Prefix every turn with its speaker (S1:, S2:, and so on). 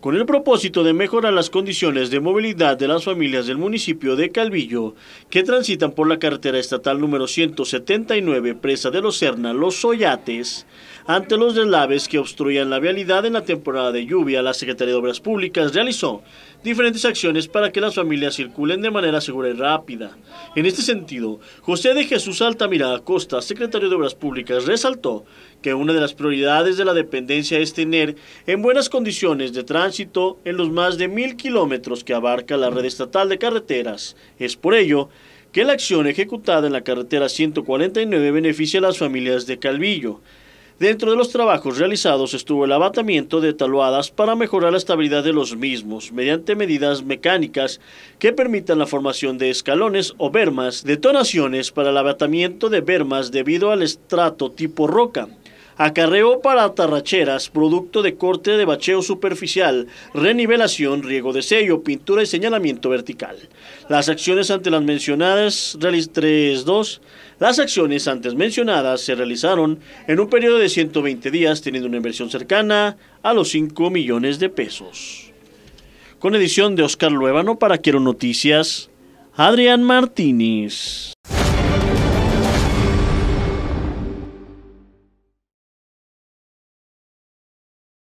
S1: con el propósito de mejorar las condiciones de movilidad de las familias del municipio de Calvillo que transitan por la carretera estatal número 179, presa de Los Lucerna, Los Soyates, ante los deslaves que obstruían la vialidad en la temporada de lluvia, la Secretaría de Obras Públicas realizó diferentes acciones para que las familias circulen de manera segura y rápida. En este sentido, José de Jesús Altamirada Costa, secretario de Obras Públicas, resaltó que una de las prioridades de la dependencia es tener en buenas condiciones de tránsito en los más de mil kilómetros que abarca la red estatal de carreteras. Es por ello que la acción ejecutada en la carretera 149 beneficia a las familias de Calvillo. Dentro de los trabajos realizados estuvo el abatamiento de taloadas para mejorar la estabilidad de los mismos mediante medidas mecánicas que permitan la formación de escalones o bermas, detonaciones para el abatamiento de bermas debido al estrato tipo roca, acarreo para atarracheras, producto de corte de bacheo superficial, renivelación, riego de sello, pintura y señalamiento vertical. Las acciones ante las mencionadas, 3.2, las acciones antes mencionadas se realizaron en un periodo de 120 días, teniendo una inversión cercana a los 5 millones de pesos. Con edición de Oscar Luevano para Quiero Noticias, Adrián Martínez.